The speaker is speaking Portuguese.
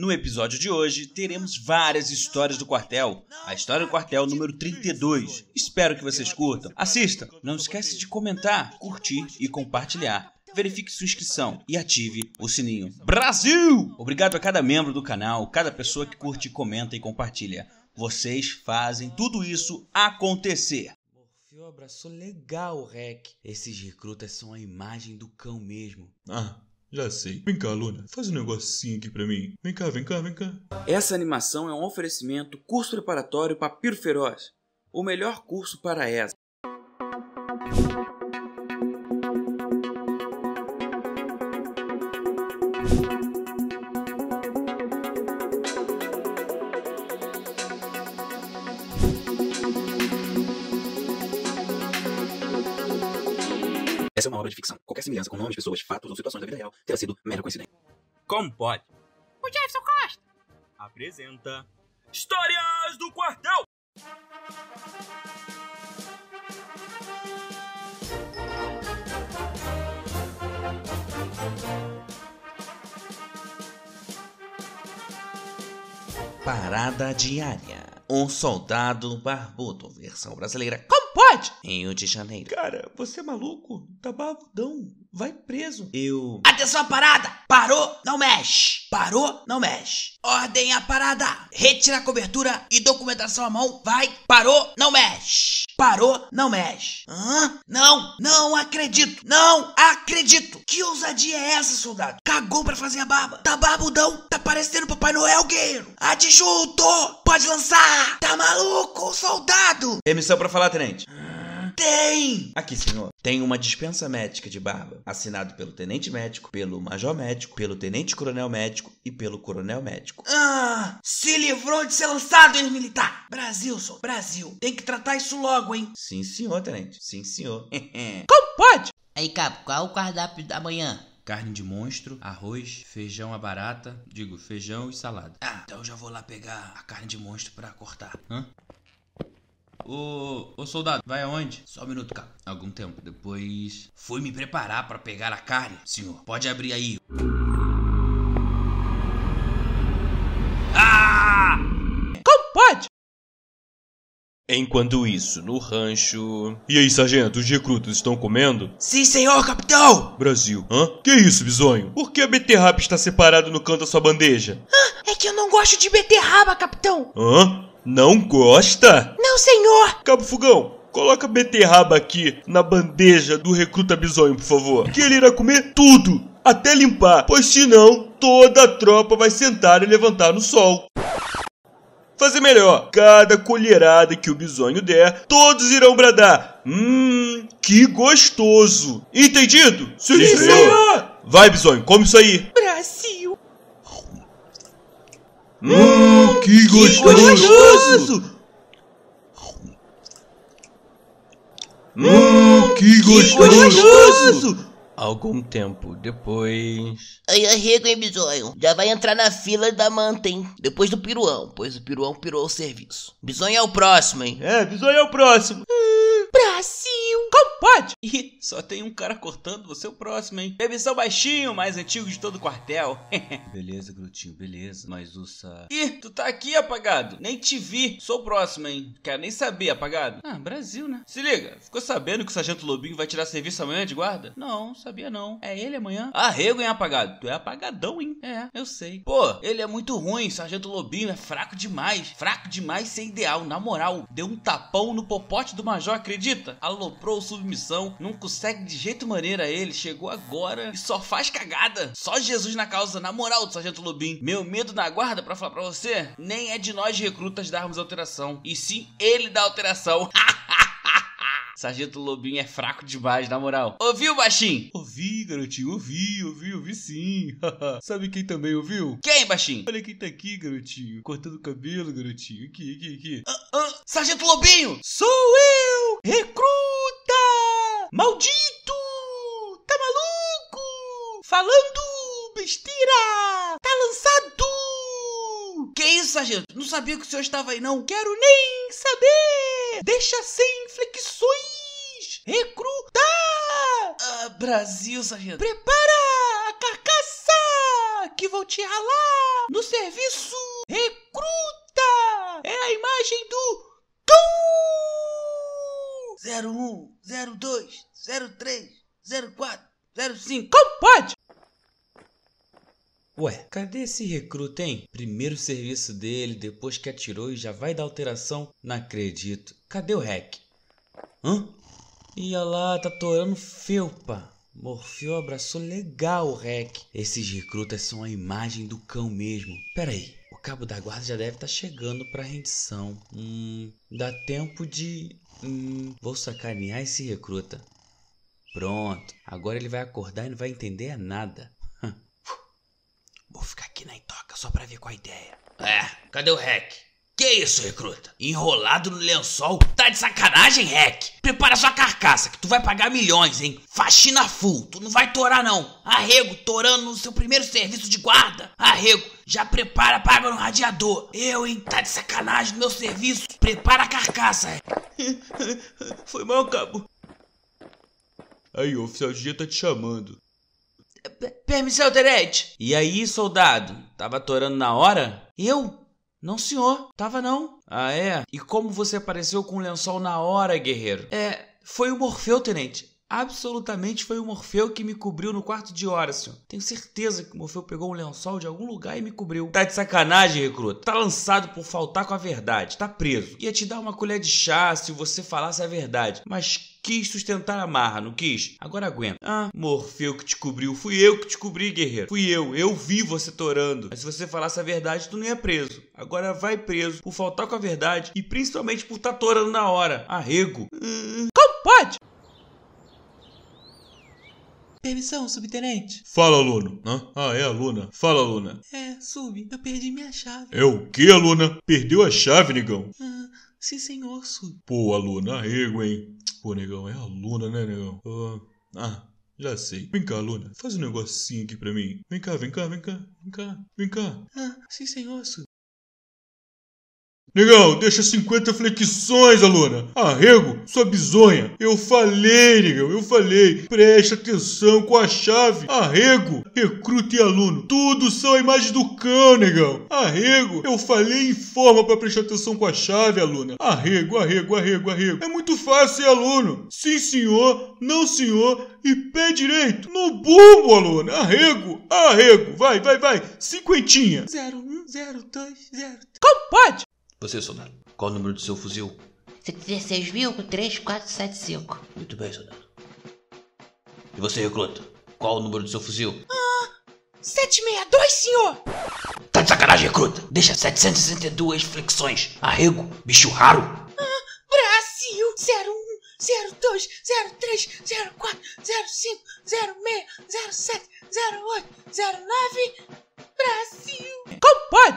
No episódio de hoje, teremos várias histórias do quartel. A história do quartel número 32. Espero que vocês curtam. Assista! Não esquece de comentar, curtir e compartilhar. Verifique sua inscrição e ative o sininho. Brasil! Obrigado a cada membro do canal, cada pessoa que curte, comenta e compartilha. Vocês fazem tudo isso acontecer. Morfeu abraçou legal Rec. Esses recrutas são a imagem do cão mesmo. Ah. Já sei. Vem cá, Luna, faz um negocinho aqui pra mim. Vem cá, vem cá, vem cá. Essa animação é um oferecimento curso preparatório Papiro Feroz, o melhor curso para essa. Essa é uma obra de ficção. Qualquer semelhança com nomes, pessoas, fatos ou situações da vida real terá sido mera coincidência. Como pode? O Jefferson Costa apresenta Histórias do Quartel! Parada Diária Um Soldado Barbudo, versão brasileira pode! Em 1 de janeiro. Cara, você é maluco? Tá babudão Vai preso. Eu. Atenção à parada! Parou, não mexe! Parou, não mexe! Ordem à parada! Retira a cobertura e documentação à mão, vai! Parou, não mexe! Parou, não mexe! Hã? Não, não acredito! Não acredito! Que ousadia é essa, soldado? Cagou pra fazer a barba! Tá barbudão! Tá parecendo Papai Noel, guerreiro! Adjunto! Pode lançar! Tá sou soldado! Tem pra falar, tenente? Tem! Aqui, senhor. Tem uma dispensa médica de barba, assinado pelo tenente médico, pelo major médico, pelo tenente coronel médico e pelo coronel médico. Ah! Se livrou de ser lançado, ex militar! Brasil, sou Brasil. Tem que tratar isso logo, hein? Sim, senhor, tenente. Sim, senhor. Como pode? Aí, cabo, qual o cardápio da manhã? carne de monstro, arroz, feijão à barata, digo, feijão e salada. Ah, então eu já vou lá pegar a carne de monstro para cortar. Hã? Ô, ô soldado, vai aonde? Só um minuto, cara. Algum tempo depois. Fui me preparar para pegar a carne. Senhor, pode abrir aí. Ah! Como pode? Enquanto isso, no rancho. E aí, sargento, os recrutas estão comendo? Sim, senhor, capitão! Brasil. Hã? Que isso, bisonho? Por que a beterraba está separada no canto da sua bandeja? Hã? é que eu não gosto de beterraba, capitão! Hã? Não gosta? Não, senhor! Cabo Fogão, Coloca beterraba aqui na bandeja do recruta bizonho, por favor. Que ele irá comer tudo, até limpar, pois senão toda a tropa vai sentar e levantar no sol. Fazer melhor, cada colherada que o bisonho der, todos irão bradar. Hum, que gostoso! Entendido? Sim, senhor! Vai, bisonho, come isso aí! Bra Hum, que gostoso! Hum, que gostoso! Algum tempo depois. Aí arrego, hein, Bisonho? Já vai entrar na fila da manta, hein? Depois do piruão, pois o piruão pirou o serviço. Bisonho é o próximo, hein? É, Bisonho é o próximo. Hum pode! E só tem um cara cortando, você é o próximo, hein? Bebição baixinho, mais antigo de todo o quartel. beleza, Grutinho, beleza. Mas usa. Ih, tu tá aqui, apagado. Nem te vi. Sou o próximo, hein? Quero nem saber, apagado. Ah, Brasil, né? Se liga, ficou sabendo que o Sargento Lobinho vai tirar serviço amanhã de guarda? Não, sabia não. É ele amanhã? Arrego, hein, apagado? Tu é apagadão, hein? É, eu sei. Pô, ele é muito ruim, Sargento Lobinho. É fraco demais. Fraco demais sem ideal, na moral. Deu um tapão no popote do Major, acredita? Aloprou o sub submissão, não consegue de jeito maneira ele, chegou agora e só faz cagada. Só Jesus na causa, na moral do Sargento Lobim. Meu medo na guarda, pra falar pra você, nem é de nós recrutas darmos alteração, e sim ele dá alteração. Sargento Lobinho é fraco demais, na moral. Ouviu, baixinho? Ouvi, garotinho, ouvi, ouvi, ouvi sim. Sabe quem também ouviu? Quem, baixinho? Olha quem tá aqui, garotinho. Cortando o cabelo, garotinho. Aqui, aqui, aqui. Uh, uh. Sargento Lobinho! Sou eu! Recruta! Maldito! Tá maluco? Falando besteira! Tá lançado! Que isso, sargento? Não sabia que o senhor estava aí, não. Quero nem saber! Deixa sem flexões! Recrutar! Ah, Brasil, sargento. Prepara a carcaça! Que vou te ralar no serviço! Recruta! É a imagem do 01, 02, 03, 04, 05. Como pode? Ué, cadê esse recruta, hein? Primeiro serviço dele, depois que atirou e já vai dar alteração? Não acredito. Cadê o REC? Hã? Ia lá, tá torando felpa. Morfeu abraçou legal o REC. Esses recrutas são a imagem do cão mesmo. Pera aí, cabo da guarda já deve estar tá chegando para rendição. Hum, dá tempo de. Hum, vou sacanear esse recruta. Pronto, agora ele vai acordar e não vai entender nada. Vou ficar aqui na intoca só pra ver qual a ideia. É, cadê o hack? Que isso, recruta? Enrolado no lençol? Tá de sacanagem, Rec? Prepara sua carcaça, que tu vai pagar milhões, hein? Faxina full, tu não vai torar não. Arrego, torando no seu primeiro serviço de guarda. Arrego, já prepara a água no radiador. Eu, hein? Tá de sacanagem no meu serviço. Prepara a carcaça, Foi mal, cabo. Aí, o oficial de dia tá te chamando. Permissão, Tenente. E aí, soldado? Tava torando na hora? Eu? Não, senhor, tava não. Ah, é? E como você apareceu com o lençol na hora, guerreiro? É, foi o Morfeu, tenente. Absolutamente foi o Morfeu que me cobriu no quarto de senhor. Tenho certeza que o Morfeu pegou um lençol de algum lugar e me cobriu. Tá de sacanagem, recruta. Tá lançado por faltar com a verdade. Tá preso. Ia te dar uma colher de chá se você falasse a verdade. Mas quis sustentar a marra, não quis? Agora aguenta. Ah, Morfeu que te cobriu. Fui eu que te cobri, guerreiro. Fui eu. Eu vi você torando. Mas se você falasse a verdade, tu não ia preso. Agora vai preso por faltar com a verdade e principalmente por tá torando na hora. Arrego. Hum, hum. como pode? Permissão, subtenente. Fala, aluno. Hã? Ah, é, a Luna. Fala, Luna. É, sub, eu perdi minha chave. É o que, aluna? Perdeu a chave, negão? Ah, sim, senhor, sub. Pô, aluna, arrego, hein? Pô, negão, é a Luna, né, negão? ah, já sei. Vem cá, Luna. Faz um negocinho aqui pra mim. Vem cá, vem cá, vem cá, vem cá, vem cá. Ah, sim, senhor, sub. Negão, deixa 50 flexões, aluna. Arrego, sua bizonha. Eu falei, negão, eu falei. Preste atenção com a chave. Arrego, recruta e aluno. Tudo são a imagem do cão, negão. Arrego, eu falei em forma para prestar atenção com a chave, aluna. Arrego, arrego, arrego, arrego. É muito fácil, aluno. Sim, senhor. Não, senhor. E pé direito. No bumbo, aluna. Arrego, arrego. Vai, vai, vai. Cinquentinha. Zero, um, zero, dois, zero. Como pode? Você, soldado, qual o número do seu fuzil? 116.3475. Muito bem, soldado. E você, recruta, qual o número do seu fuzil? Ah, 762, senhor! Tá de sacanagem, recruta! Deixa 762 flexões. Arrego, bicho raro! Ah, Brasil! 01, 02, 03, 04, 05, 06, 07, 08, 09... Brasil! Como pode?